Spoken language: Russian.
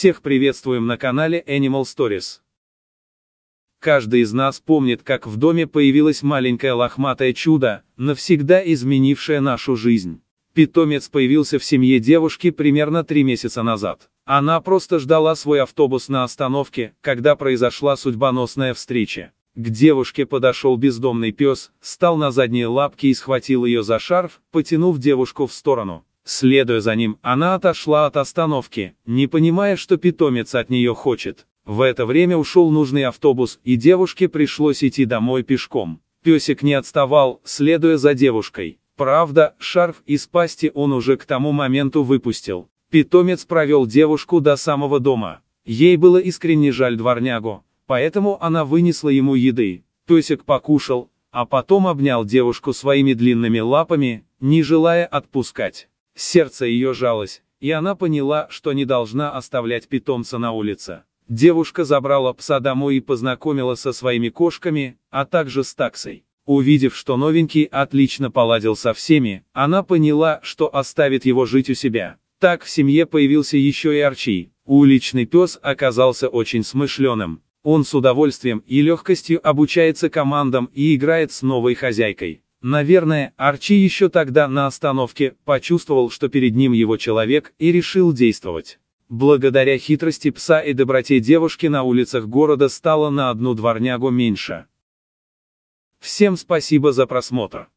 Всех приветствуем на канале Animal Stories. Каждый из нас помнит, как в доме появилось маленькое лохматое чудо, навсегда изменившее нашу жизнь. Питомец появился в семье девушки примерно три месяца назад. Она просто ждала свой автобус на остановке, когда произошла судьбоносная встреча. К девушке подошел бездомный пес, встал на задние лапки и схватил ее за шарф, потянув девушку в сторону. Следуя за ним, она отошла от остановки, не понимая, что питомец от нее хочет. В это время ушел нужный автобус, и девушке пришлось идти домой пешком. Песик не отставал, следуя за девушкой. Правда, шарф из пасти он уже к тому моменту выпустил. Питомец провел девушку до самого дома. Ей было искренне жаль дворнягу, поэтому она вынесла ему еды. Песик покушал, а потом обнял девушку своими длинными лапами, не желая отпускать. Сердце ее жалось, и она поняла, что не должна оставлять питомца на улице. Девушка забрала пса домой и познакомила со своими кошками, а также с таксой. Увидев, что новенький отлично поладил со всеми, она поняла, что оставит его жить у себя. Так в семье появился еще и Арчи. Уличный пес оказался очень смышленым. Он с удовольствием и легкостью обучается командам и играет с новой хозяйкой. Наверное, Арчи еще тогда на остановке почувствовал, что перед ним его человек, и решил действовать. Благодаря хитрости пса и доброте девушки на улицах города стало на одну дворнягу меньше. Всем спасибо за просмотр.